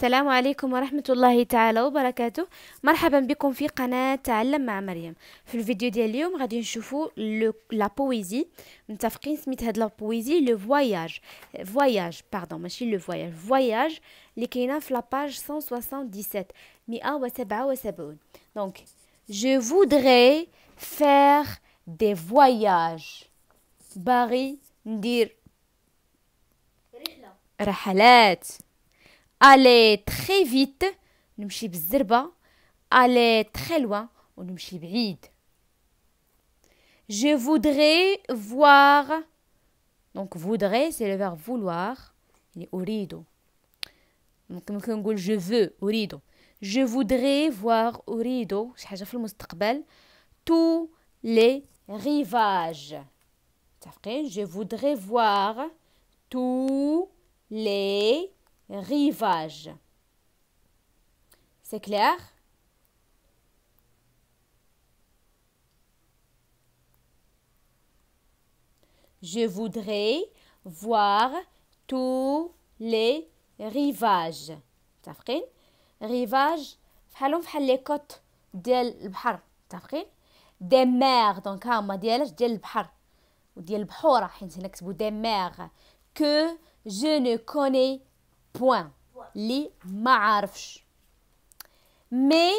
السلام عليكم ورحمة الله تعالى وبركاته مرحبا بكم في قناة تعلم مع مريم في الفيديو ديال اليوم غادي نشوفو لا بويزي متفقين سميت هاد لا بويزي لو فواياج فواياج باردون ماشي لو فواياج فواياج اللي كاينه في لاباج 177 177 دونك جو فودغي faire دي فواياج باغي ندير رحلات aller très vite نمشي بالزربه aller très loin ونمشي بعيد je voudrais voir donc voudrais c'est le verbe vouloir Donc On ممكن نقول je veux rideau. je voudrais voir أريد شي حاجه في المستقبل tous les rivages je voudrais voir tous les rivage. C'est clair Je voudrais voir tous les rivages. Tafrin Rivage, halom fhal les côtes del bhar. Tafrin Des mers, donc à ah, ma dialage del bhar. Ou del bhora, hein, c'est des mers que je ne connais pas. بوان لي ما عارفش مي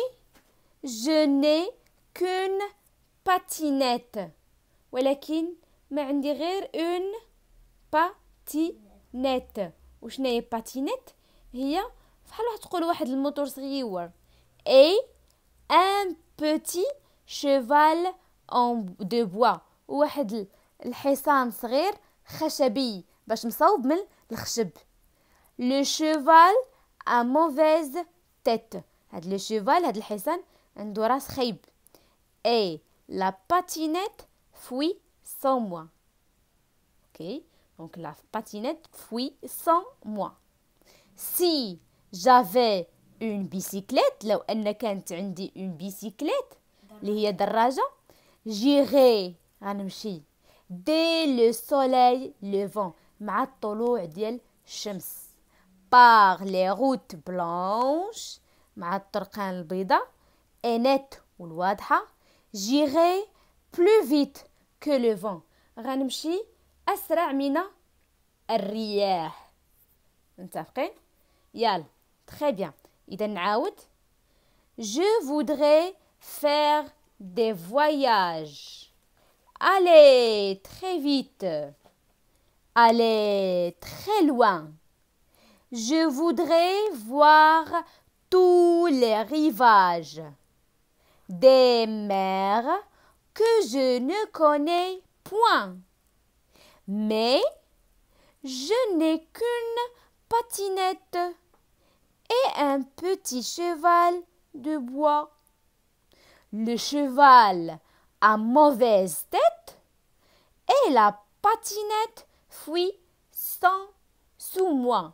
جو ني كون باتينيت ولكن ما عندي غير اون باتينيت وشناهي باتينيت هي بحال واحد تقول واحد الموتور صغيور اي ان بوتي شيفال اون دو بوا واحد الحصان صغير خشبي باش مصاوب من الخشب le cheval a mauvaise tête. Le cheval, le khayb. Et la patinette fuit sans moi. Ok Donc la patinette fuit sans moi. Si j'avais une bicyclette, là une bicyclette, j'irais dès le soleil levant, مع الطلوع ديال الشمس par les routes blanches ma الطرقان l'bida, et net l'ouadha, j'irai plus vite que le vent Ranmchi, Asramina Ria الرياح متفقين Yal. très bien Iden je voudrais faire des voyages allez très vite allez très loin je voudrais voir tous les rivages des mers que je ne connais point. Mais je n'ai qu'une patinette et un petit cheval de bois. Le cheval a mauvaise tête et la patinette fuit sans sous moi.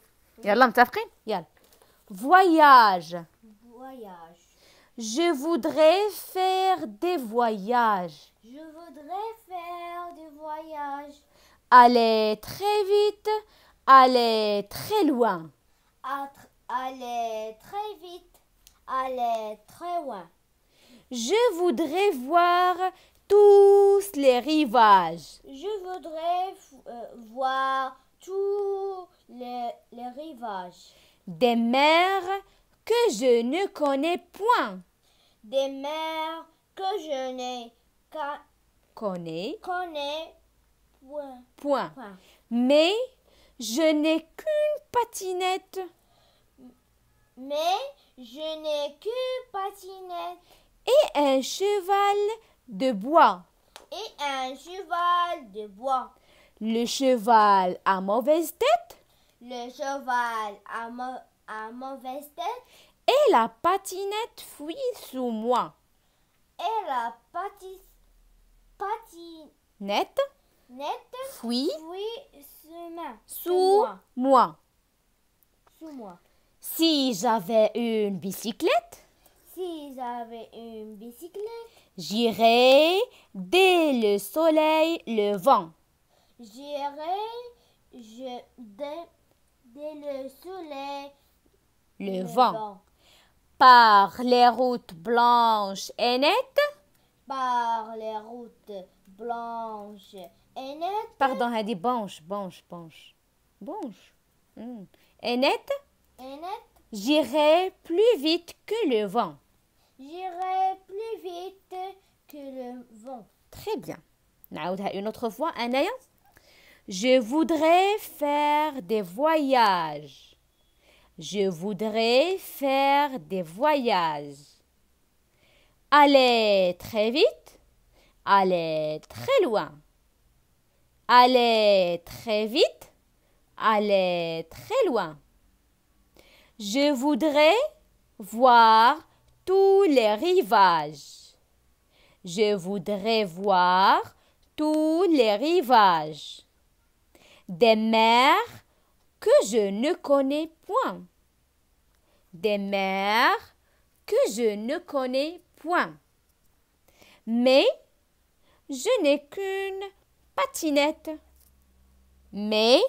voyage voyage je voudrais faire des voyages je voudrais faire des voyages aller très vite aller très loin aller très vite aller très loin je voudrais voir tous les rivages. Je voudrais euh, voir tout les, rivages. Des mers que je ne connais point. Des mers que je ne connais, connais point. Point. point. Mais je n'ai qu'une patinette. Mais je n'ai qu'une patinette. Et un cheval de bois. Et un cheval de bois. Le cheval a mauvaise tête le cheval à, à mauvaise tête. Et la patinette fuit sous moi. Et la pati patinette nette fuit, sous, moi. Si j'avais une bicyclette. Si j'avais une bicyclette. J'irais dès le soleil levant. J'irais je, dès dès le soleil le vent. Par les routes blanches et nettes. Par les routes blanches et nettes. Pardon, elle dit blanche, blanche. Blanche. Hmm. Et Et nettes. J'irai plus vite que le vent. J'irai plus vite que le vent. Très bien. une autre fois, un ayant. Je voudrais faire des voyages. Je voudrais faire des voyages. Aller très vite. Aller très loin. Aller très vite. Aller très loin. Je voudrais voir tous les rivages. Je voudrais voir tous les rivages des mères que je ne connais point. Des mères que je ne connais point. Mais je n'ai qu'une patinette. Mais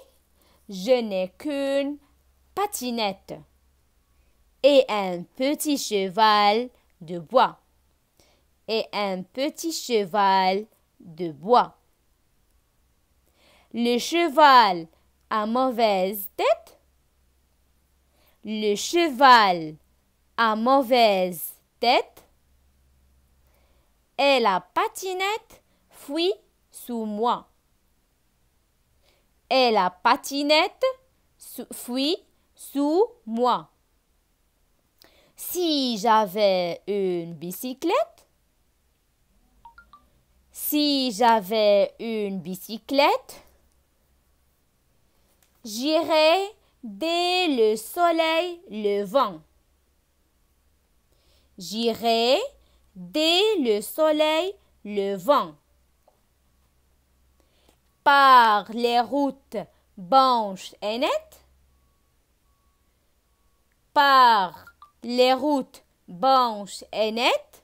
je n'ai qu'une patinette et un petit cheval de bois et un petit cheval de bois. Le cheval a mauvaise tête. Le cheval a mauvaise tête. Et la patinette fuit sous moi. Et la patinette fuit sous moi. Si j'avais une bicyclette, si j'avais une bicyclette, J'irai dès le soleil levant. J'irai dès le soleil levant. Par les routes blanches et nettes. Par les routes blanches et nettes.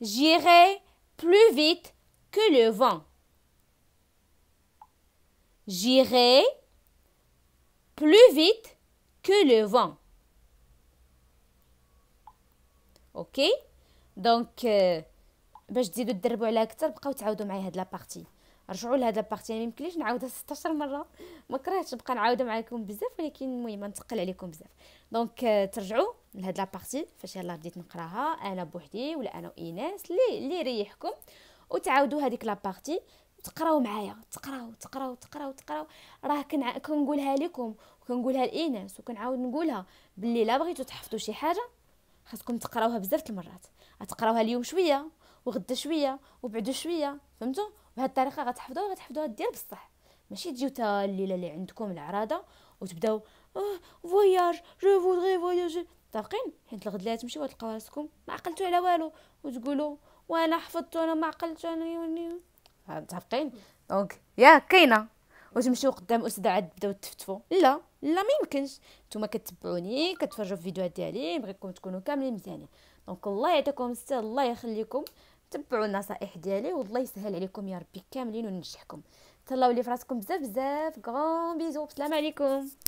J'irai plus vite que le vent. J'irai plus vite que le vent. OK دونك euh, باش تزيدوا تدربوا عليها اكثر بقاو تعاودوا معايا هاد لابارتي رجعوا لهاد لابارتي يعني ميمكنليش نعاودها 16 مره ما كرهتش نبقى نعاودها معاكم بزاف ولكن المهم نتقل عليكم بزاف دونك euh, ترجعوا لهاد لابارتي فاش يلاه بديت نقراها انا بوحدي ولا انا وايناس اللي اللي يريحكم وتعاودوا هذيك لابارتي تقراو معايا تقراو تقراو تقراو تقراو راه كنع... كنقولها لكم وكنقولها لإناس وكنعاود نقولها باللي لا بغيتو تحفظوا شي حاجه خاصكم تقراوها بزاف المرات غتقراوها اليوم شويه وغدا شويه وبعدو شويه فهمتوا بهذه الطريقه غتحفظوها غتحفظوها ديال بصح ماشي تجيو تا الليله اللي عندكم العراضه وتبداو اه فواياج جو فودغي فواياجي متفقين حيت الغد لا تمشيو تلقاو راسكم ما عقلتو على والو وتقولوا وانا حفظت وانا ما عقلت انا متفقين دونك يا كاينه وتمشيو قدام استاذ عاد بداو تفتفوا لا لا ما يمكنش نتوما كتبعوني كتفرجوا في الفيديوهات ديالي بغيتكم تكونوا كاملين مزيانين دونك الله يعطيكم الصحه الله يخليكم تبعوا النصائح ديالي والله يسهل عليكم يا ربي كاملين وننجحكم تهلاو لي فراسكم بزاف بزاف كغون بيزو السلام عليكم